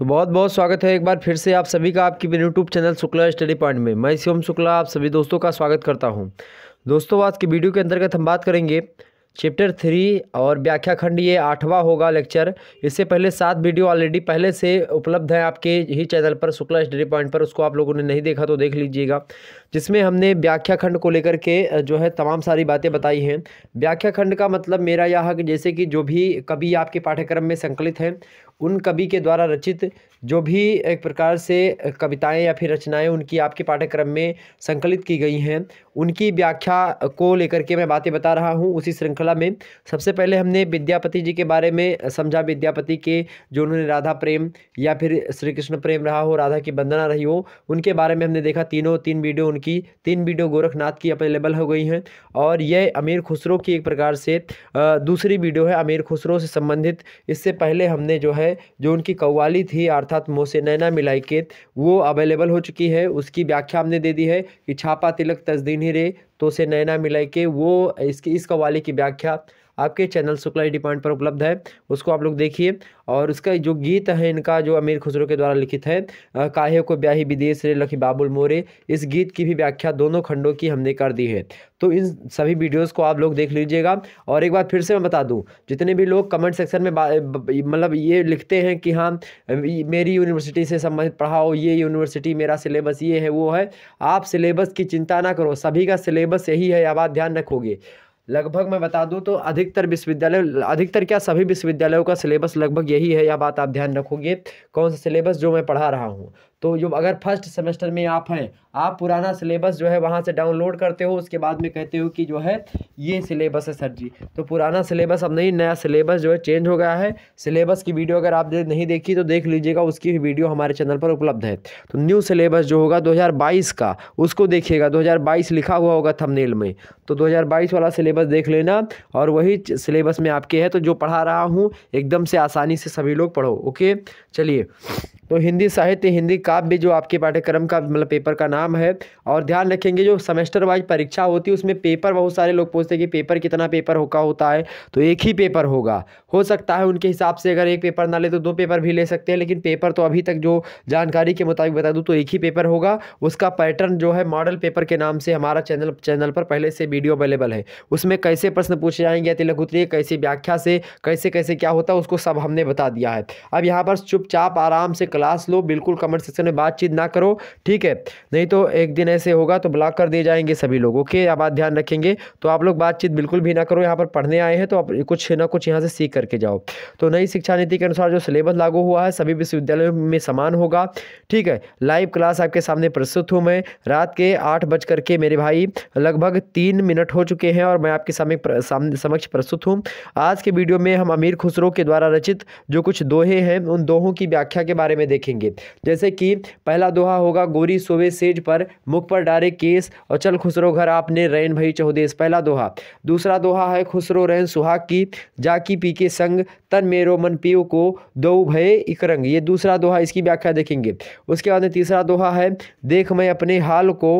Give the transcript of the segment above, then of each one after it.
तो बहुत बहुत स्वागत है एक बार फिर से आप सभी का आपकी मेरे YouTube channel Shukla study point में मैं शिवम शुक्ला आप सभी दोस्तों का स्वागत करता हूँ दोस्तों आज के वीडियो के अंतर्गत हम बात करेंगे चैप्टर थ्री और व्याख्या खंड ये आठवां होगा लेक्चर इससे पहले सात वीडियो ऑलरेडी पहले से उपलब्ध है आपके ही चैनल पर शुक्ला स्टडी पॉइंट पर उसको आप लोगों ने नहीं देखा तो देख लीजिएगा जिसमें हमने व्याख्या खंड को लेकर के जो है तमाम सारी बातें बताई हैं व्याख्या खंड का मतलब मेरा यह है कि जैसे कि जो भी कवि आपके पाठ्यक्रम में संकलित हैं उन कवि के द्वारा रचित जो भी एक प्रकार से कविताएं या फिर रचनाएं उनकी आपके पाठ्यक्रम में संकलित की गई हैं उनकी व्याख्या को लेकर के मैं बातें बता रहा हूँ उसी श्रृंखला में सबसे पहले हमने विद्यापति जी के बारे में समझा विद्यापति के जो उन्होंने राधा प्रेम या फिर श्री कृष्ण प्रेम रहा हो राधा की वंदना रही हो उनके बारे में हमने देखा तीनों तीन वीडियो उनकी तीन वीडियो गोरखनाथ की अवेलेबल हो गई हैं और यह अमीर खुसरो की एक प्रकार से दूसरी वीडियो है अमीर खुसरो से संबंधित इससे पहले हमने जो है जो उनकी कव्वाली थी आरती अर्थात मिलाई मिलाइकेत वो अवेलेबल हो चुकी है उसकी व्याख्या हमने दे दी है कि छापा तिलक तस्दीन ही रे तो से नैना मिलाई के वो इसकी इस कवाली की व्याख्या आपके चैनल शुक्ला एडी पॉइंट पर उपलब्ध है उसको आप लोग देखिए और उसका जो गीत है इनका जो अमीर खुसरो के द्वारा लिखित है काहे को ब्याही विदेश रे लखी बाबुल मोरे इस गीत की भी व्याख्या दोनों खंडों की हमने कर दी है तो इन सभी वीडियोज़ को आप लोग देख लीजिएगा और एक बार फिर से मैं बता दूँ जितने भी लोग कमेंट सेक्शन में मतलब ये लिखते हैं कि हाँ मेरी यूनिवर्सिटी से संबंधित पढ़ाओ ये यूनिवर्सिटी मेरा सिलेबस ये है वो है आप सिलेबस की चिंता ना करो सभी का सिलेबस यही है अब आप ध्यान रखोगे लगभग मैं बता दूं तो अधिकतर विश्वविद्यालय अधिकतर क्या सभी विश्वविद्यालयों का सिलेबस लगभग यही है यह बात आप ध्यान रखोगे कौन सा सिलेबस जो मैं पढ़ा रहा हूँ तो जो अगर फर्स्ट सेमेस्टर में आप हैं आप पुराना सिलेबस जो है वहाँ से डाउनलोड करते हो उसके बाद में कहते हो कि जो है ये सिलेबस है सर जी तो पुराना सिलेबस अब नहीं नया सिलेबस जो है चेंज हो गया है सिलेबस की वीडियो अगर आप नहीं देखी तो देख लीजिएगा उसकी भी वीडियो हमारे चैनल पर उपलब्ध है तो न्यू सिलेबस जो होगा दो का उसको देखिएगा दो लिखा हुआ होगा थमनेल में तो दो वाला सिलेबस देख लेना और वही सिलेबस में आपके है तो जो पढ़ा रहा हूँ एकदम से आसानी से सभी लोग पढ़ो ओके चलिए तो हिंदी साहित्य हिंदी काव्य भी जो आपके पाठ्यक्रम का मतलब पेपर का नाम है और ध्यान रखेंगे जो सेमेस्टर वाइज परीक्षा होती है उसमें पेपर बहुत सारे लोग पूछते हैं कि पेपर कितना पेपर होगा होता है तो एक ही पेपर होगा हो सकता है उनके हिसाब से अगर एक पेपर ना ले तो दो पेपर भी ले सकते हैं लेकिन पेपर तो अभी तक जो जानकारी के मुताबिक बता दूँ तो एक ही पेपर होगा उसका पैटर्न जो है मॉडल पेपर के नाम से हमारा चैनल चैनल पर पहले से वीडियो अवेलेबल है उसमें कैसे प्रश्न पूछे जाएंगे अति लघुत्रीय कैसी व्याख्या से कैसे कैसे क्या होता है उसको सब हमने बता दिया है अब यहाँ पर चुपचाप आराम से क्लास लो बिल्कुल कमेंट सेक्शन में बातचीत ना करो ठीक है नहीं तो एक दिन ऐसे होगा तो ब्लॉक कर दिए जाएंगे सभी लोग ओके आप बात ध्यान रखेंगे तो आप लोग बातचीत बिल्कुल भी ना करो यहाँ पर पढ़ने आए हैं तो आप कुछ ना कुछ यहाँ से सीख करके जाओ तो नई शिक्षा नीति के अनुसार जो सिलेबस लागू हुआ है सभी विश्वविद्यालयों में समान होगा ठीक है लाइव क्लास आपके सामने प्रस्तुत हूँ मैं रात के आठ बज करके मेरे भाई लगभग तीन मिनट हो चुके हैं और मैं आपके सामने सामने समक्ष प्रस्तुत हूँ आज के वीडियो में हम अमीर खुसरो के द्वारा रचित जो कुछ दोहे हैं उन दोहों की व्याख्या के बारे में देखेंगे जैसे कि पहला दोहा होगा गोरी सोवे सेज पर मुख पर डारे केस और चल खुसरो घर आपने रैन भई चौदेस पहला दोहा दूसरा दोहा है खुसरो रैन सुहाग की जाकी पी के संग तन मेरो मन पियो को दो भय इकरंग ये दूसरा दोहा इसकी व्याख्या देखेंगे उसके बाद में तीसरा दोहा है देख मैं अपने हाल को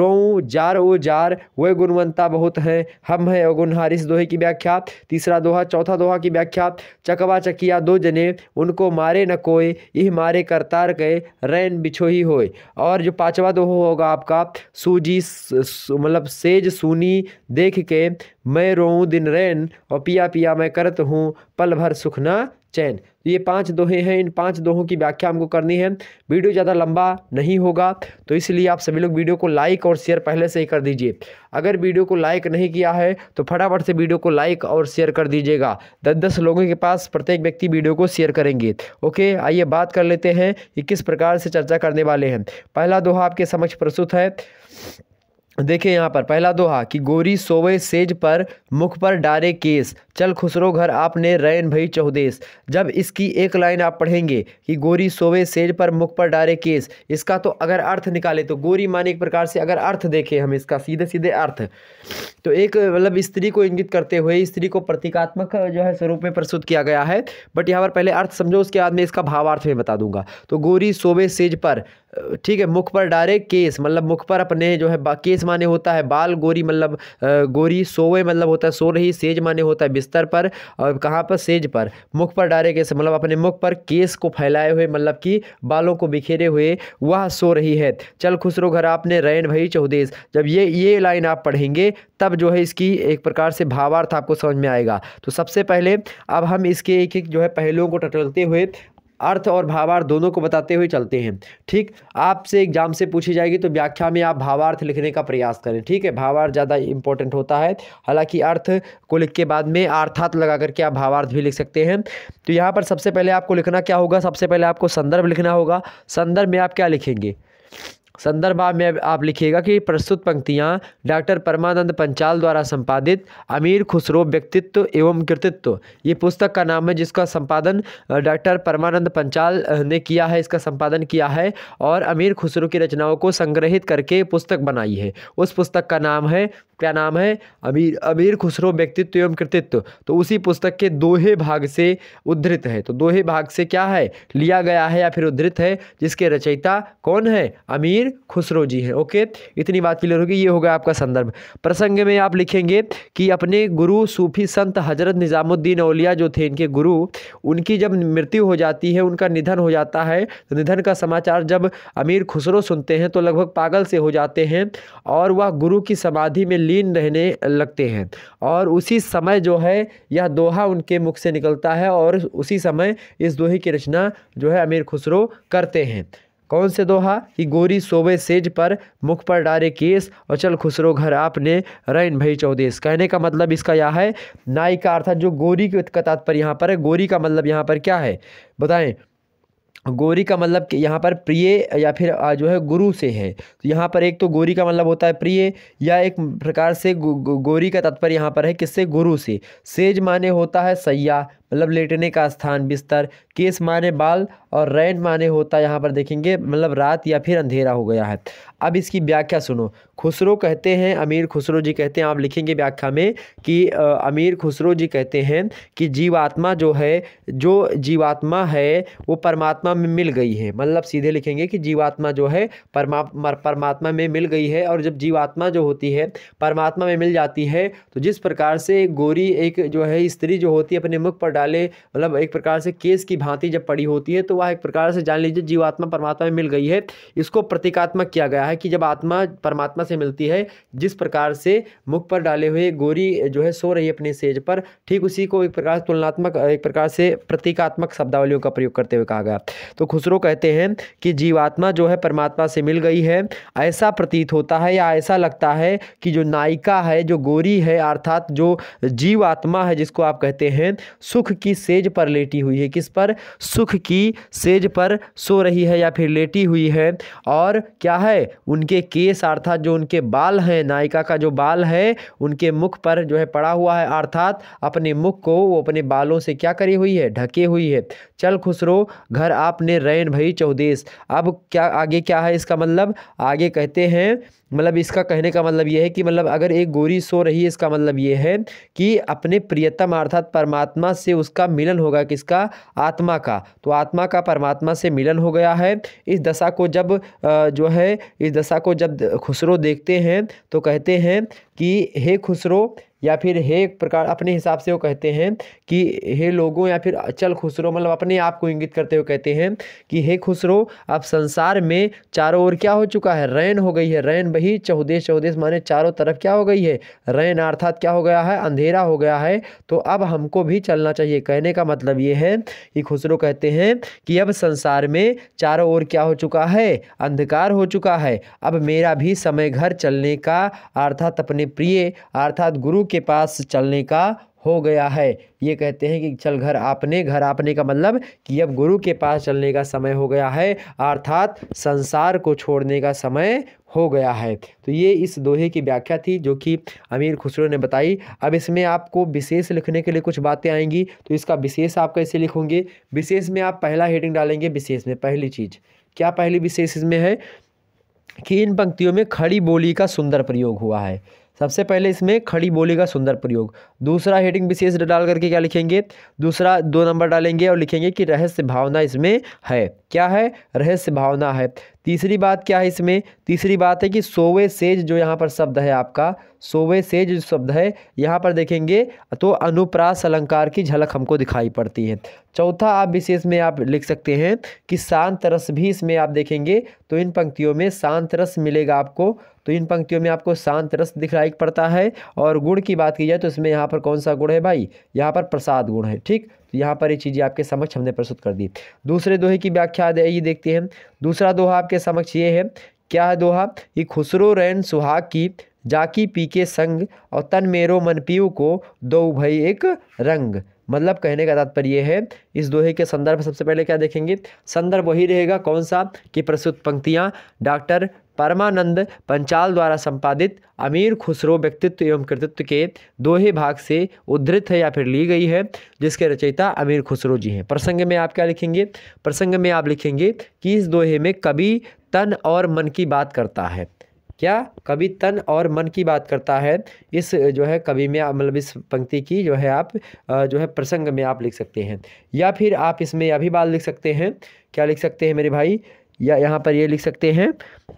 रो जार ओ जार वह गुणवंता बहुत हैं हम हैं अगुनहार इस दोहे की व्याख्या तीसरा दोहा चौथा दोहा की व्याख्या चकवा चकिया दो जने उनको मारे न कोई इह मारे प्यारे करतार के रैन बिछोही होए और जो पाँचवा दोहो होगा आपका सूजी मतलब सेज सुनी देख के मैं रोऊँ दिन रैन और पिया पिया मैं करत हूँ पल भर सुखना चैन ये पाँच दोहे हैं इन पाँच दोहों की व्याख्या हमको करनी है वीडियो ज़्यादा लंबा नहीं होगा तो इसलिए आप सभी लोग वीडियो को लाइक और शेयर पहले से ही कर दीजिए अगर वीडियो को लाइक नहीं किया है तो फटाफट से वीडियो को लाइक और शेयर कर दीजिएगा दस दस लोगों के पास प्रत्येक व्यक्ति वीडियो को शेयर करेंगे ओके आइए बात कर लेते हैं कि किस प्रकार से चर्चा करने वाले हैं पहला दोहा आपके समक्ष प्रस्तुत है देखिए यहाँ पर पहला दोहा कि गोरी सोवे सेज पर मुख पर डारे केस चल खुसरो घर आपने रैन भई चौदेश जब इसकी एक लाइन आप पढ़ेंगे कि गोरी सोवे सेज पर मुख पर डारे केस इसका तो अगर अर्थ निकाले तो गोरी माने एक प्रकार से अगर अर्थ देखें हम इसका सीधे सीधे अर्थ तो एक मतलब स्त्री को इंगित करते हुए स्त्री को प्रतीकात्मक जो है स्वरूप में प्रस्तुत किया गया है बट यहाँ पर पहले अर्थ समझो उसके बाद में इसका भावार्थ में बता दूंगा तो गोरी सोवे सेज पर ठीक है मुख पर डारे केस मतलब मुख पर अपने जो है केस माने होता है बाल गोरी मतलब गोरी सोवे मतलब होता है सो रही सेज माने होता है बिस्तर पर और कहाँ पर सेज पर मुख पर डारे कैसे मतलब अपने मुख पर केस को फैलाए हुए मतलब कि बालों को बिखेरे हुए वह सो रही है चल खुसरो घर आपने रैन भई चौदेश जब ये ये लाइन आप पढ़ेंगे तब जो है इसकी एक प्रकार से भावार्थ आपको समझ में आएगा तो सबसे पहले अब हम इसके एक एक जो है पहलुओं को टटलते हुए अर्थ और भावार्थ दोनों को बताते हुए चलते हैं ठीक आपसे एग्जाम से पूछी जाएगी तो व्याख्या में आप भावार्थ लिखने का प्रयास करें ठीक है भावार्थ ज़्यादा इंपॉर्टेंट होता है हालांकि अर्थ को लिख के बाद में अर्थात लगा करके आप भावार्थ भी लिख सकते हैं तो यहाँ पर सबसे पहले आपको लिखना क्या होगा सबसे पहले आपको संदर्भ लिखना होगा संदर्भ में आप क्या लिखेंगे संदर्भ में आप लिखिएगा कि प्रस्तुत पंक्तियाँ डॉक्टर परमानंद पंचाल द्वारा संपादित अमीर खुसरो व्यक्तित्व एवं कृतित्व ये पुस्तक का नाम है जिसका संपादन डॉक्टर परमानंद पंचाल ने किया है इसका संपादन किया है और अमीर खुसरो की रचनाओं को संग्रहित करके पुस्तक बनाई है उस पुस्तक का नाम है क्या नाम है अमीर अमीर खुसरो व्यक्तित्व एवं कृतित्व तो उसी पुस्तक के दोहे भाग से उद्धृत है तो दोहे भाग से क्या है लिया गया है या फिर उद्धृत है जिसके रचयिता कौन है अमीर फिर खुसरो जी हैं ओके इतनी बात क्लियर होगी ये होगा आपका संदर्भ प्रसंग में आप लिखेंगे कि अपने गुरु सूफी संत हजरत निज़ामुद्दीन अलिया जो थे इनके गुरु उनकी जब मृत्यु हो जाती है उनका निधन हो जाता है तो निधन का समाचार जब अमीर खुसरो सुनते हैं तो लगभग पागल से हो जाते हैं और वह गुरु की समाधि में लीन रहने लगते हैं और उसी समय जो है यह दोहा उनके मुख से निकलता है और उसी समय इस दोहे की रचना जो है अमीर खुसरो करते हैं कौन से दोहा कि गोरी सोवे सेज पर मुख पर डारे केस और चल खुसरो घर आपने रैन भई चौदेश कहने का मतलब इसका यह है नायिका अर्थात जो गोरी का तात्पर्य यहाँ पर है गोरी का मतलब यहाँ पर क्या है बताएं गोरी का मतलब यहाँ पर प्रिय या फिर जो है गुरु से है तो यहाँ पर एक तो गोरी का मतलब होता है प्रिय या एक प्रकार से गो, गोरी का तात्पर्य यहाँ पर है किससे गुरु से सेज माने होता है सैया मतलब लेटने का स्थान बिस्तर केस माने बाल और रैन माने होता यहाँ पर देखेंगे मतलब रात या फिर अंधेरा हो गया है अब इसकी व्याख्या सुनो खुसरो कहते हैं अमीर खुसरो जी कहते हैं आप लिखेंगे व्याख्या में कि आ, अमीर खुसरो जी कहते हैं कि जीवात्मा जो है जो जीवात्मा है वो परमात्मा में मिल गई है मतलब सीधे लिखेंगे कि जीवात्मा जो है परमा परमात्मा में मिल गई है और जब जीवात्मा जो होती है परमात्मा में मिल जाती है तो जिस प्रकार से गोरी एक जो है स्त्री जो होती है अपने मुख पर डाले मतलब एक प्रकार से केस की भांति जब पड़ी होती है तो वह एक प्रकार से जान लीजिए जीवात्मा परमात्मा में मिल गई है इसको प्रतीकात्मक किया गया है कि जब आत्मा परमात्मा से मिलती है जिस प्रकार से मुख पर डाले हुए गोरी जो है सो रही है अपने सेज पर ठीक उसी को एक प्रकार तुलनात्मक एक प्रकार से प्रतीकात्मक शब्दावलियों का प्रयोग करते हुए कहा गया तो खुसरो कहते हैं कि जीवात्मा जो है परमात्मा से मिल गई है ऐसा प्रतीत होता है या ऐसा लगता है कि जो नायिका है जो गोरी है अर्थात जो जीवात्मा है जिसको आप कहते हैं सुख की सेज पर लेटी हुई है किस पर सुख की सेज पर सो रही है या फिर लेटी हुई है और क्या है उनके केस अर्थात जो उनके बाल हैं नायिका का जो बाल है उनके मुख पर जो है पड़ा हुआ है अर्थात अपने मुख को वो अपने बालों से क्या करी हुई है ढके हुई है चल खुसरो घर आपने रैन भई चौदेस अब क्या आगे क्या है इसका मतलब आगे कहते हैं मतलब इसका कहने का मतलब यह है कि मतलब अगर एक गोरी सो रही है इसका मतलब ये है कि अपने प्रियतम अर्थात परमात्मा से उसका मिलन होगा किसका आत्मा का तो आत्मा का का परमात्मा से मिलन हो गया है इस दशा को जब जो है इस दशा को जब खुसरो देखते हैं तो कहते हैं कि हे खुसरो या फिर हे प्रकार अपने हिसाब से वो कहते हैं कि हे लोगों या फिर चल खुसरो मतलब अपने आप को इंगित करते हुए कहते हैं कि हे खुसरो अब संसार में चारों ओर क्या हो चुका है रैन हो गई है रैन बही चौदेश चौदेश माने चारों तरफ क्या हो गई है रैन अर्थात क्या हो गया है अंधेरा हो गया है तो अब हमको भी चलना चाहिए कहने का मतलब ये है कि खुसरो कहते हैं कि अब संसार में चारों ओर क्या हो चुका है अंधकार हो चुका है अब मेरा भी समय घर चलने का अर्थात अपने प्रिय अर्थात गुरु के पास चलने का हो गया है ये कहते हैं कि चल घर आपने घर आपने का मतलब कि अब गुरु के पास चलने का समय हो गया है अर्थात संसार को छोड़ने का समय हो गया है तो ये इस दोहे की व्याख्या थी जो कि अमीर खुसरो ने बताई अब इसमें आपको विशेष लिखने के लिए कुछ बातें आएंगी तो इसका विशेष आप कैसे लिखोगे विशेष में आप पहला हेडिंग डालेंगे विशेष में पहली चीज़ क्या पहली विशेष इसमें है कि इन पंक्तियों में खड़ी बोली का सुंदर प्रयोग हुआ है सबसे पहले इसमें खड़ी बोली का सुंदर प्रयोग दूसरा हेडिंग विशेष डाल करके क्या लिखेंगे दूसरा दो नंबर डालेंगे और लिखेंगे कि रहस्य भावना इसमें है क्या है रहस्य भावना है तीसरी बात क्या है इसमें तीसरी बात है कि सोवे सेज जो यहाँ पर शब्द है आपका सोवे सेज जो शब्द है यहाँ पर देखेंगे तो अनुप्रास अलंकार की झलक हमको दिखाई पड़ती है चौथा आप विशेष में आप लिख सकते हैं कि शांत रस भी इसमें आप देखेंगे तो इन पंक्तियों में शांत रस मिलेगा आपको तो इन पंक्तियों में आपको शांत रस दिखाई पड़ता है और गुण की बात की जाए तो इसमें यहाँ पर कौन सा गुण है भाई यहाँ पर प्रसाद गुण है ठीक तो यहाँ पर ये चीज़ें आपके समक्ष हमने प्रस्तुत कर दी दूसरे दोहे की व्याख्या ये देखते हैं दूसरा दोहा आपके समक्ष ये है क्या है दोहा कि खुसरो रैन सुहाग की जाकी पी के संग और तन मेरो मन पीऊ को दो भई एक रंग मतलब कहने का तात्पर्य है इस दोहे के संदर्भ सबसे पहले क्या देखेंगे संदर्भ वही रहेगा कौन सा कि प्रस्तुत पंक्तियाँ डॉक्टर परमानंद पंचाल द्वारा संपादित अमीर खुसरो व्यक्तित्व एवं कृतित्व के दोहे भाग से उद्धृत है या फिर ली गई है जिसके रचयिता अमीर खुसरो जी हैं प्रसंग में आप क्या लिखेंगे प्रसंग में आप लिखेंगे कि इस दोहे में कवि तन और मन की बात करता है क्या कवि तन और मन की बात करता है इस जो है कवि में मतलब इस पंक्ति की जो है आप जो है प्रसंग में आप लिख सकते हैं या फिर आप इसमें यह भी बात लिख सकते हैं क्या लिख सकते हैं मेरे भाई या यहाँ पर ये लिख सकते हैं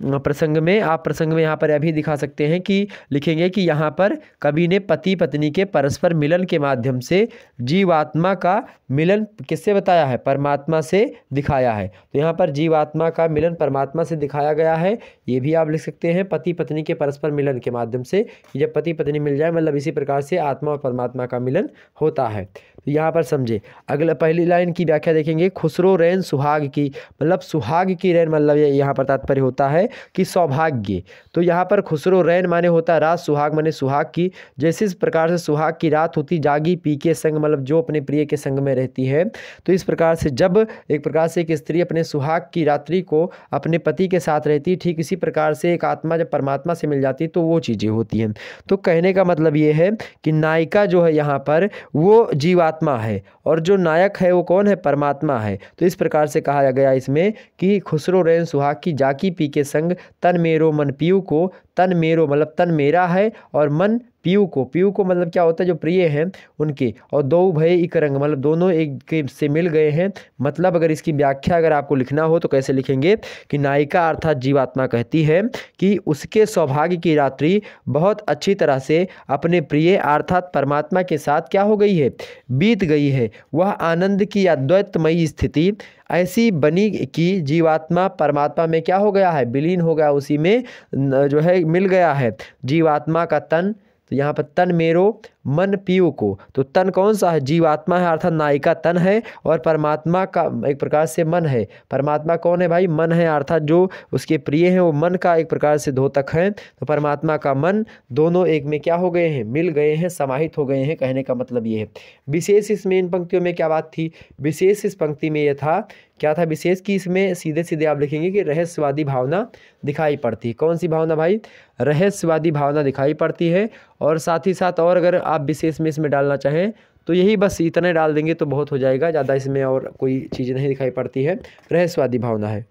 प्रसंग में आप प्रसंग में यहाँ पर अभी दिखा सकते हैं कि लिखेंगे कि यहाँ पर कवि ने पति पत्नी के परस्पर मिलन के माध्यम से जीवात्मा का मिलन किससे बताया है परमात्मा से दिखाया है तो यहाँ पर जीवात्मा का मिलन परमात्मा से दिखाया गया है ये भी आप लिख सकते हैं पति पत्नी के परस्पर मिलन के माध्यम से जब पति पत्नी मिल जाए मतलब इसी प्रकार से आत्मा और परमात्मा का मिलन होता है तो यहाँ पर समझे अगला पहली लाइन की व्याख्या देखेंगे खुसरो रैन सुहाग की मतलब सुहाग की रैन मतलब यहाँ पर तात्पर्य होता है है कि सौभाग्य तो यहाँ पर खुसरो रैन माने होता है रात सुहाग माने सुहाग की जैसे इस प्रकार से सुहाग की रात होती जागी पी के संग मतलब जो अपने प्रिय के संग में रहती है तो इस प्रकार से जब एक प्रकार से एक स्त्री अपने सुहाग की रात्रि को अपने पति के साथ रहती ठीक इसी प्रकार से एक आत्मा जब परमात्मा से मिल जाती तो वो चीज़ें होती हैं तो कहने का मतलब ये है कि नायिका जो है यहाँ पर वो जीवात्मा है और जो नायक है वो कौन है परमात्मा है तो इस प्रकार से कहा गया इसमें कि खुसरो रैन सुहाग की जाकी पी के संग तन मेरो मन पीयू को तन मेरो मतलब तन मेरा है और मन पीयू को पीयू को मतलब क्या होता है जो प्रिय हैं उनके और दो भय एक रंग मतलब दोनों एक के से मिल गए हैं मतलब अगर इसकी व्याख्या अगर आपको लिखना हो तो कैसे लिखेंगे कि नायिका अर्थात जीवात्मा कहती है कि उसके सौभाग्य की रात्रि बहुत अच्छी तरह से अपने प्रिय अर्थात परमात्मा के साथ क्या हो गई है बीत गई है वह आनंद की अद्वैतमयी स्थिति ऐसी बनी कि जीवात्मा परमात्मा में क्या हो गया है विलीन हो गया उसी में जो है मिल गया है जीवात्मा का तन तो यहाँ पर तन मेरो मन पियो को तो तन कौन सा है जीवात्मा है अर्थात नायिका तन है और परमात्मा का एक प्रकार से मन है परमात्मा कौन है भाई मन है अर्थात जो उसके प्रिय हैं वो मन का एक प्रकार से धोतक है तो परमात्मा का मन दोनों एक में क्या हो गए हैं मिल गए हैं समाहित हो गए हैं कहने का मतलब ये है विशेष इसमें इन पंक्तियों में क्या बात थी विशेष इस पंक्ति में यह था क्या था विशेष कि इसमें सीधे सीधे आप लिखेंगे कि रहस्यवादी भावना दिखाई पड़ती है कौन सी भावना भाई रहस्यवादी भावना दिखाई पड़ती है और साथ ही साथ और अगर आप विशेष में इसमें डालना चाहें तो यही बस इतने डाल देंगे तो बहुत हो जाएगा ज़्यादा इसमें और कोई चीज़ नहीं दिखाई पड़ती है रहस्यवादी भावना है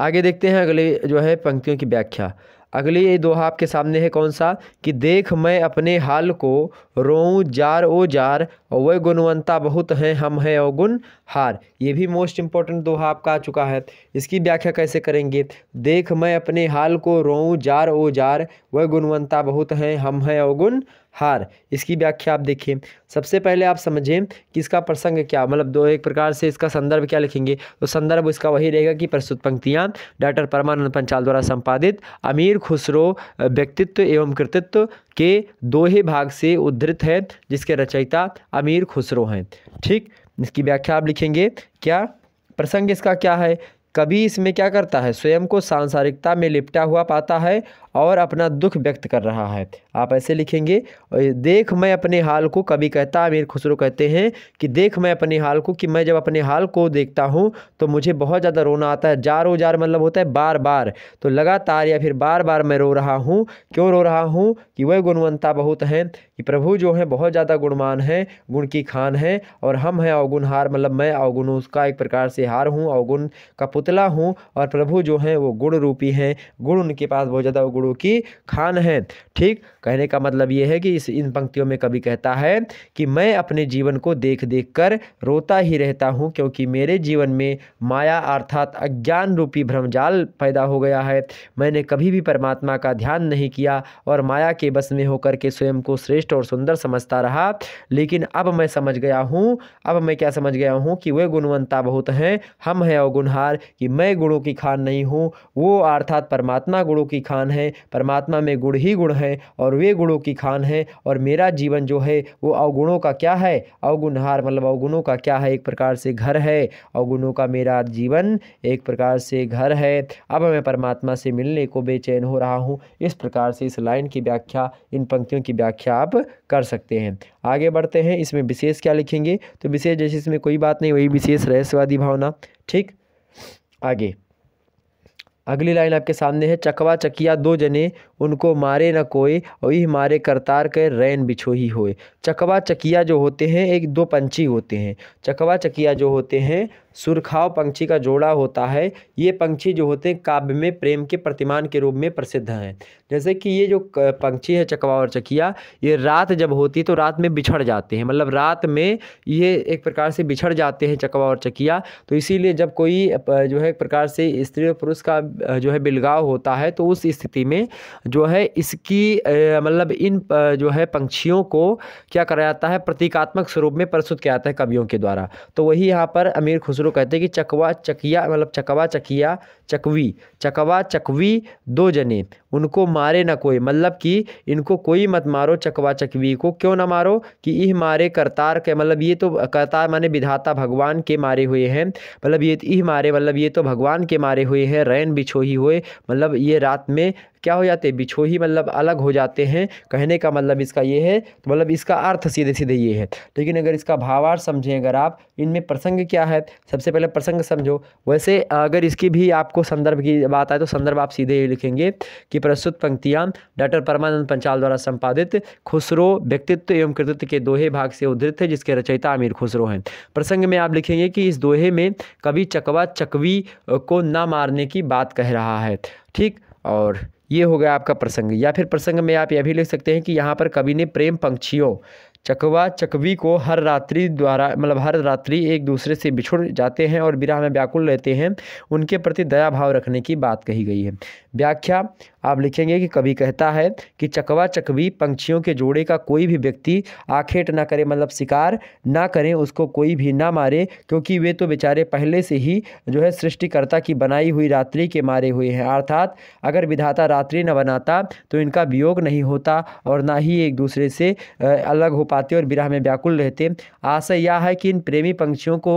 आगे देखते हैं अगले जो है पंक्तियों की व्याख्या अगले ये दोहा आपके सामने है कौन सा कि देख मैं अपने हाल को रोऊं जार ओ जार और वह गुणवंता बहुत हैं हम हैं और गुण हार ये भी मोस्ट इम्पॉर्टेंट दोहा आपका आ चुका है इसकी व्याख्या कैसे करेंगे देख मैं अपने हाल को रोऊँ जार ओ जार वह गुणवंता बहुत हैं हम हैं और गुण हार इसकी व्याख्या आप देखिए सबसे पहले आप समझें कि इसका प्रसंग क्या मतलब दो एक प्रकार से इसका संदर्भ क्या लिखेंगे तो संदर्भ इसका वही रहेगा कि प्रस्तुत पंक्तियाँ डॉक्टर परमानंद पंचाल द्वारा संपादित अमीर खुसरो व्यक्तित्व एवं कृतित्व के दो ही भाग से उद्धृत है जिसके रचयिता अमीर खुसरो हैं ठीक इसकी व्याख्या आप लिखेंगे क्या प्रसंग इसका क्या है कभी इसमें क्या करता है स्वयं को सांसारिकता में लिपटा हुआ पाता है और अपना दुख व्यक्त कर रहा है आप ऐसे लिखेंगे देख मैं अपने हाल को कभी कहता अमीर खुसरो कहते हैं कि देख मैं अपने हाल को कि मैं जब अपने हाल को देखता हूँ तो मुझे बहुत ज़्यादा रोना आता है जारो जार मतलब होता है बार बार तो लगातार या फिर बार बार मैं रो रहा हूँ क्यों रो रहा हूँ कि वह गुणवंता बहुत है कि प्रभु जो है बहुत ज़्यादा गुणवान है गुण की खान है और हम हैं अवगुण हार मतलब मैं अवगुण उसका एक प्रकार से हार हूँ अवगुण का पुतला हूँ और प्रभु जो है वो गुण रूपी हैं गुण उनके पास बहुत ज़्यादा टुकड़ों की खान है ठीक कहने का मतलब ये है कि इस इन पंक्तियों में कभी कहता है कि मैं अपने जीवन को देख देख कर रोता ही रहता हूँ क्योंकि मेरे जीवन में माया अर्थात अज्ञान रूपी भ्रमजाल पैदा हो गया है मैंने कभी भी परमात्मा का ध्यान नहीं किया और माया के बस में होकर के स्वयं को श्रेष्ठ और सुंदर समझता रहा लेकिन अब मैं समझ गया हूँ अब मैं क्या समझ गया हूँ कि वह गुणवंता बहुत हैं हम हैं अवगुणहार कि मैं गुणों की खान नहीं हूँ वो अर्थात परमात्मा गुणों की खान है परमात्मा में गुण ही गुण है और और वे गुणों की खान है और मेरा जीवन जो है वो अवगुणों का क्या है अवगुणहार मतलब अवगुणों का क्या है एक प्रकार से घर है अवगुणों का मेरा जीवन एक प्रकार से घर है अब मैं परमात्मा से मिलने को बेचैन हो रहा हूँ इस प्रकार से इस लाइन की व्याख्या इन पंक्तियों की व्याख्या आप कर सकते हैं आगे बढ़ते हैं इसमें विशेष क्या लिखेंगे तो विशेष जैसे इसमें कोई बात नहीं वही विशेष रहस्यवादी भावना ठीक आगे अगली लाइन आपके सामने है चकवा चकिया दो जने उनको मारे न कोई और ही मारे करतार के रैन बिछो ही होए चकवा चकिया जो होते हैं एक दो पंछी होते हैं चकवा चकिया जो होते हैं सुरखाव पंछी का जोड़ा होता है ये पंछी जो होते हैं काव्य में प्रेम के प्रतिमान के रूप में प्रसिद्ध हैं जैसे कि ये जो पंछी है चकवा और चकिया ये रात जब होती है तो रात में बिछड़ जाते हैं मतलब रात में ये एक प्रकार से बिछड़ जाते हैं चकवा और चकिया तो इसीलिए जब कोई जो है एक प्रकार से स्त्री और पुरुष का जो है बिलगाव होता है तो उस स्थिति में जो है इसकी मतलब इन जो है पंक्षियों को क्या कराया जाता है प्रतीकात्मक स्वरूप में प्रस्तुत किया जाता है कवियों के द्वारा तो वही यहाँ पर अमीर खुसरू दूसरे को कहते हैं कि चकवा चकिया मतलब चकवा चकिया चकवी चकवा चकवी दो जने उनको मारे ना कोई मतलब कि इनको कोई मत मारो चकवा चकवी को क्यों ना मारो कि इह मारे करतार के मतलब ये तो करतार माने विधाता भगवान के मारे हुए हैं मतलब ये इह मारे मतलब ये तो भगवान के मारे हुए हैं रैन बिछोही हुए मतलब ये रात में क्या हो जाते हैं ही मतलब अलग हो जाते हैं कहने का मतलब इसका ये है तो मतलब इसका अर्थ सीधे सीधे ये है लेकिन अगर इसका भावार्थ समझें अगर आप इनमें प्रसंग क्या है सबसे पहले प्रसंग समझो वैसे अगर इसकी भी आपको संदर्भ की बात आए तो संदर्भ आप सीधे ये लिखेंगे कि प्रस्तुत पंक्तियाँ डॉक्टर परमानंद पंचाल द्वारा संपादित खुसरो व्यक्तित्व एवं कृतित्व के दोहे भाग से उद्धृत है जिसके रचयिता आमिर खुसरो हैं प्रसंग में आप लिखेंगे कि इस दोहे में कभी चकवा चकवी को ना मारने की बात कह रहा है ठीक और ये हो गया आपका प्रसंग या फिर प्रसंग में आप यह भी लिख सकते हैं कि यहाँ पर कवि ने प्रेम पंक्षियों चकवा चकवी को हर रात्रि द्वारा मतलब हर रात्रि एक दूसरे से बिछुड़ जाते हैं और विराह में व्याकुल रहते हैं उनके प्रति दया भाव रखने की बात कही गई है व्याख्या आप लिखेंगे कि कभी कहता है कि चकवा चकवी पंक्षियों के जोड़े का कोई भी व्यक्ति आखेट ना करे मतलब शिकार ना करें उसको कोई भी ना मारे क्योंकि वे तो बेचारे पहले से ही जो है सृष्टिकर्ता की बनाई हुई रात्रि के मारे हुए हैं अर्थात अगर विधाता रात्रि न बनाता तो इनका वियोग नहीं होता और ना ही एक दूसरे से अलग हो पाते और विराह में व्याकुल रहते आशय यह है कि इन प्रेमी पंक्षियों को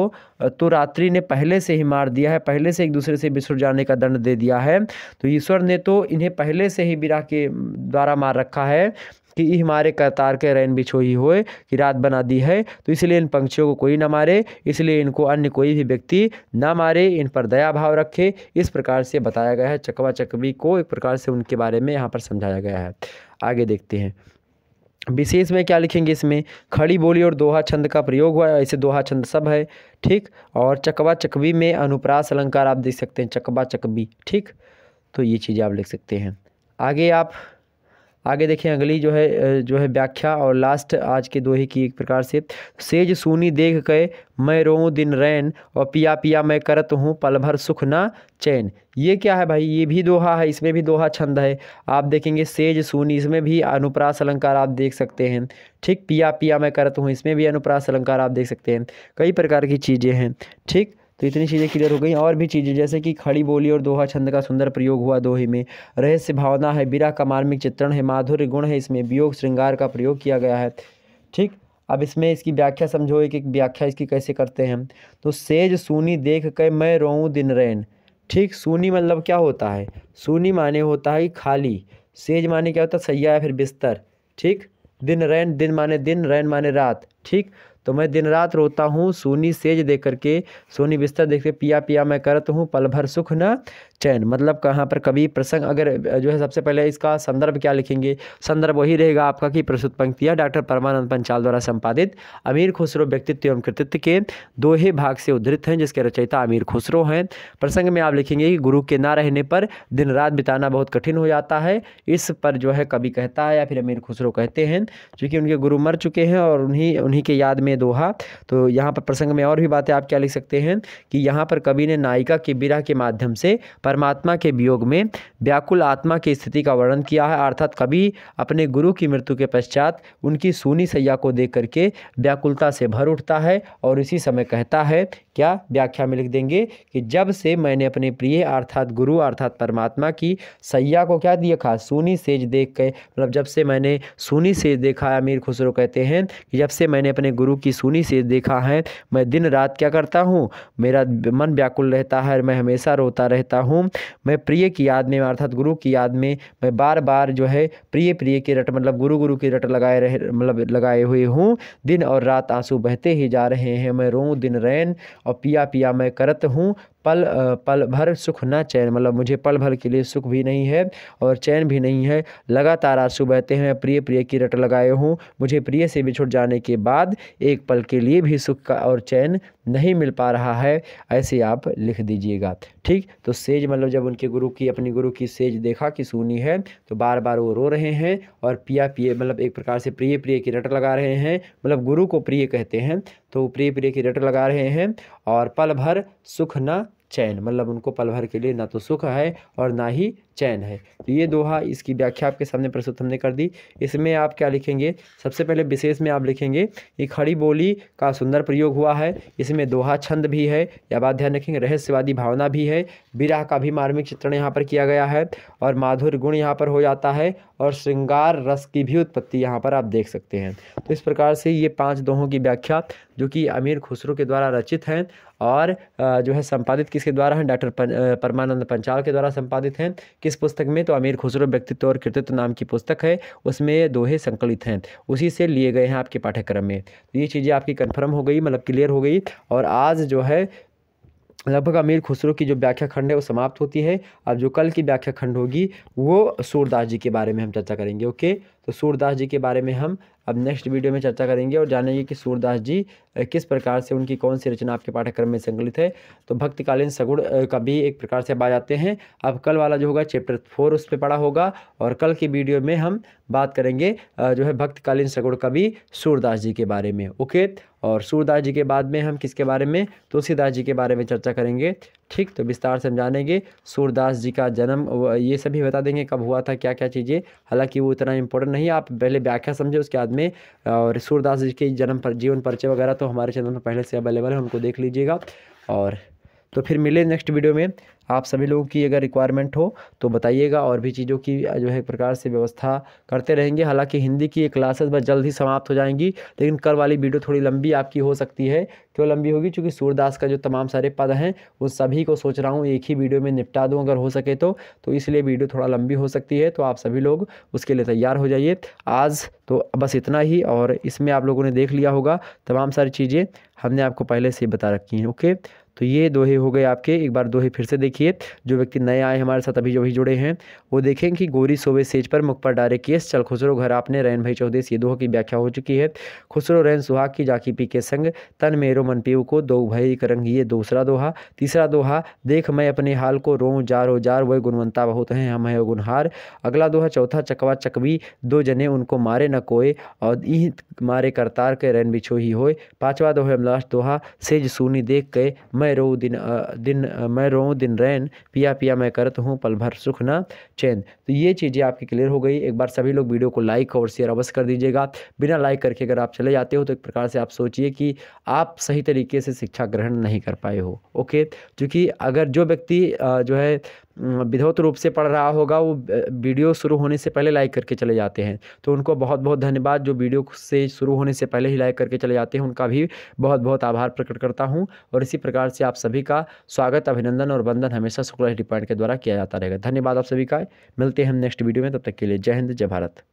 तो रात्रि ने पहले से ही मार दिया है पहले से एक दूसरे से बिछुड़ जाने का दंड दे दिया है तो ईश्वर ने तो इन्हें पहले से ही विराह के द्वारा मार रखा है कि ये हमारे करतार के रैन ही होए कि रात बना दी है तो इसलिए इन पंक्षियों को कोई ना मारे इसलिए इनको अन्य कोई भी व्यक्ति ना मारे इन पर दया भाव रखे इस प्रकार से बताया गया है चकवा चकवी को एक प्रकार से उनके बारे में यहाँ पर समझाया गया है आगे देखते हैं विशेष में क्या लिखेंगे इसमें खड़ी बोली और दोहा छंद का प्रयोग हुआ है ऐसे दोहा छंद सब है ठीक और चकवा चकबी में अनुप्रास अलंकार आप देख सकते हैं चकवा चकबी ठीक तो ये चीज़ें आप लिख सकते हैं आगे आप आगे देखें अगली जो है जो है व्याख्या और लास्ट आज के दोहे की एक प्रकार से सेज सुनी देख के मैं रोऊँ दिन रैन और पिया पिया मैं करत हूँ पल भर सुख ना चैन ये क्या है भाई ये भी दोहा है इसमें भी दोहा छंद है आप देखेंगे सेज सुनी इसमें भी अनुप्रास अलंकार आप देख सकते हैं ठीक पिया पिया मैं करत हूँ इसमें भी अनुप्रास अलंकार आप देख सकते हैं कई प्रकार की चीज़ें हैं ठीक तो इतनी चीज़ें क्लियर हो गई और भी चीज़ें जैसे कि खड़ी बोली और दोहा छंद का सुंदर प्रयोग हुआ दोहे में रहस्य भावना है बिरा का मार्मिक चित्रण है माधुर्य गुण है इसमें वियोग श्रृंगार का प्रयोग किया गया है ठीक अब इसमें इसकी व्याख्या समझो एक एक व्याख्या इसकी कैसे करते हैं तो सेज सूनी देख कर मैं रोऊँ दिन रैन ठीक सूनी मतलब क्या होता है सूनी माने होता है खाली सेज माने क्या होता है सैया या फिर बिस्तर ठीक दिन रैन दिन माने दिन रैन माने रात ठीक तो मैं दिन रात रोता हूँ सोनी सेज देख करके सोनी बिस्तर देख के पिया पिया मैं करत हूँ पल भर सुख न चयन मतलब कहाँ पर कभी प्रसंग अगर जो है सबसे पहले इसका संदर्भ क्या लिखेंगे संदर्भ वही रहेगा आपका कि प्रस्तुत पंक्तियाँ डॉक्टर परमानंद पंचाल द्वारा संपादित अमीर खुसरो व्यक्तित्व एवं कृतित्व के दोहे भाग से उद्धृत हैं जिसके रचयिता अमीर खुसरो हैं प्रसंग में आप लिखेंगे कि गुरु के ना रहने पर दिन रात बिताना बहुत कठिन हो जाता है इस पर जो है कभी कहता है या फिर अमीर खुसरो कहते हैं चूँकि उनके गुरु मर चुके हैं और उन्हीं उन्हीं के याद में दोहा तो यहाँ पर प्रसंग में और भी बातें आप क्या लिख सकते हैं कि यहाँ पर कवि ने नायिका के बिरा के माध्यम से परमात्मा के वियोग में व्याकुल आत्मा की स्थिति का वर्णन किया है अर्थात कभी अपने गुरु की मृत्यु के पश्चात उनकी सूनी सैया को देख करके व्याकुलता से भर उठता है और इसी समय कहता है क्या व्याख्या में लिख देंगे कि जब से मैंने अपने प्रिय अर्थात गुरु अर्थात परमात्मा की सैया को क्या देखा सूनी सेज देख के मतलब जब से मैंने सूनी सेज देखा अमीर खुसरो कहते हैं कि जब से मैंने अपने गुरु की सूनी सेज देखा है मैं दिन रात क्या करता हूँ मेरा मन व्याकुल रहता है मैं हमेशा रोता रहता हूँ मैं प्रिय की याद में अर्थात गुरु की याद में मैं बार बार जो है प्रिय प्रिय की रट मतलब गुरु गुरु की रट लगाए रहे मतलब लगाए हुए हूँ दिन और रात आंसू बहते ही जा रहे हैं मैं रोऊँ दिन रैन और पिया पिया मैं करत हूँ पल पल भर सुख ना चैन मतलब मुझे पल भर के लिए सुख भी नहीं है और चैन भी नहीं है लगातार आंसू बहते हैं प्रिय प्रिय की रट लगाए हूँ मुझे प्रिय से बिछुड़ जाने के बाद एक पल के लिए भी सुख का और चैन नहीं मिल पा रहा है ऐसे आप लिख दीजिएगा ठीक तो सेज मतलब जब उनके गुरु की अपनी गुरु की सेज देखा कि सुनी है तो बार बार वो रो रहे हैं और पिया पिए मतलब एक प्रकार से प्रिय प्रिय की रट लगा रहे हैं मतलब गुरु को प्रिय कहते हैं तो प्रिय प्रिय की रट लगा रहे हैं और पल भर सुख न चैन मतलब उनको पल भर के लिए ना तो सुख है और ना ही चैन है तो ये दोहा इसकी व्याख्या आपके सामने प्रस्तुत हमने कर दी इसमें आप क्या लिखेंगे सबसे पहले विशेष में आप लिखेंगे कि खड़ी बोली का सुंदर प्रयोग हुआ है इसमें दोहा छंद भी है या बात ध्यान रखेंगे रहस्यवादी भावना भी है विराह का भी मार्मिक चित्रण यहाँ पर किया गया है और माधुर गुण यहाँ पर हो जाता है और श्रृंगार रस की भी उत्पत्ति यहाँ पर आप देख सकते हैं तो इस प्रकार से ये पाँच दोहों की व्याख्या जो कि अमीर खुसरो के द्वारा रचित हैं और जो है संपादित किसके द्वारा हैं डॉक्टर परमानंद पंचाल के द्वारा संपादित हैं किस पुस्तक में तो अमीर खुसरो व्यक्तित्व और कृतित्व नाम की पुस्तक है उसमें दोहे संकलित हैं उसी से लिए गए हैं आपके पाठ्यक्रम में तो ये चीज़ें आपकी कन्फर्म हो गई मतलब क्लियर हो गई और आज जो है लगभग अमीर खुसरो की जो व्याख्या खंड है वो समाप्त होती है अब जो कल की व्याख्या खंड होगी वो सूरदास जी के बारे में हम चर्चा करेंगे ओके तो सूरदास जी के बारे में हम अब नेक्स्ट वीडियो में चर्चा करेंगे और जानेंगे कि सूरदास जी किस प्रकार से उनकी कौन सी रचना आपके पाठ्यक्रम में संकलित है तो भक्तकालीन सगुण का भी एक प्रकार से अब आ जाते हैं अब कल वाला जो होगा चैप्टर फोर उस पर पढ़ा होगा और कल की वीडियो में हम बात करेंगे जो है भक्तकालीन सगुण कवि सूरदास जी के बारे में ओके और सूरदास जी के बाद में हम किसके बारे में तुलसीदास जी के बारे में चर्चा करेंगे ठीक तो विस्तार से हम जानेंगे सूरदास जी का जन्म ये सभी बता देंगे कब हुआ था क्या क्या चीज़ें हालांकि वो इतना इंपॉर्टेंट नहीं आप पहले व्याख्या समझे उसके बाद में और सूरदास जी के जन्म पर जीवन परिचय वगैरह तो हमारे चैनल में पहले से अवेलेबल है उनको देख लीजिएगा और तो फिर मिले नेक्स्ट वीडियो में आप सभी लोगों की अगर रिक्वायरमेंट हो तो बताइएगा और भी चीज़ों की जो है एक प्रकार से व्यवस्था करते रहेंगे हालांकि हिंदी की ये क्लासेस बस जल्द ही समाप्त हो जाएंगी लेकिन कल वाली वीडियो थोड़ी लंबी आपकी हो सकती है क्यों लंबी होगी क्योंकि सूरदास का जो तमाम सारे पद हैं उन सभी को सोच रहा हूँ एक ही वीडियो में निपटा दूँ अगर हो सके तो तो इसलिए वीडियो थोड़ा लंबी हो सकती है तो आप सभी लोग उसके लिए तैयार हो जाइए आज तो बस इतना ही और इसमें आप लोगों ने देख लिया होगा तमाम सारी चीज़ें हमने आपको पहले से बता रखी हैं ओके तो ये दोहे हो गए आपके एक बार दोहे फिर से देखिए जो व्यक्ति नए आए हमारे साथ अभी जो भी जुड़े हैं वो देखें कि गोरी सोवे सेज पर मुख पर डारे केस चल खुसरो घर आपने रैन भाई चौधरी ये दोह की व्याख्या हो चुकी है खुसरो रैन सुहाग की जाकी पी के संग तन मेरो मन पीव को दो भई करंग ये दूसरा दोहा तीसरा दोहा देख मैं अपने हाल को रो जारो जार वह गुणवंता बहुत हैं हम है गुनहार अगला दोहा चौथा चकवा चकवी दो जने उनको मारे न कोए और ई मारे करतार के रैन बिछो ही होए पाँचवा दोहे लास्ट दोहा सेज सूनी देख गए मैं मैं रो दिन दिन मैं रो दिन रैन पिया पिया मैं करत हूँ पल भर सुख ना चैन तो ये चीज़ें आपकी क्लियर हो गई एक बार सभी लोग वीडियो को लाइक और शेयर अवश्य कर दीजिएगा बिना लाइक करके अगर आप चले जाते हो तो एक प्रकार से आप सोचिए कि आप सही तरीके से शिक्षा ग्रहण नहीं कर पाए हो ओके क्योंकि अगर जो व्यक्ति जो है विधवत रूप से पढ़ रहा होगा वो वीडियो शुरू होने से पहले लाइक करके चले जाते हैं तो उनको बहुत बहुत धन्यवाद जो वीडियो से शुरू होने से पहले ही लाइक करके चले जाते हैं उनका भी बहुत बहुत आभार प्रकट करता हूँ और इसी प्रकार से आप सभी का स्वागत अभिनंदन और बंधन हमेशा शुक्ला डिपार्ट के द्वारा किया जाता रहेगा धन्यवाद आप सभी का मिलते हैं हम नेक्स्ट वीडियो में तब तक के लिए जय हिंद जय भारत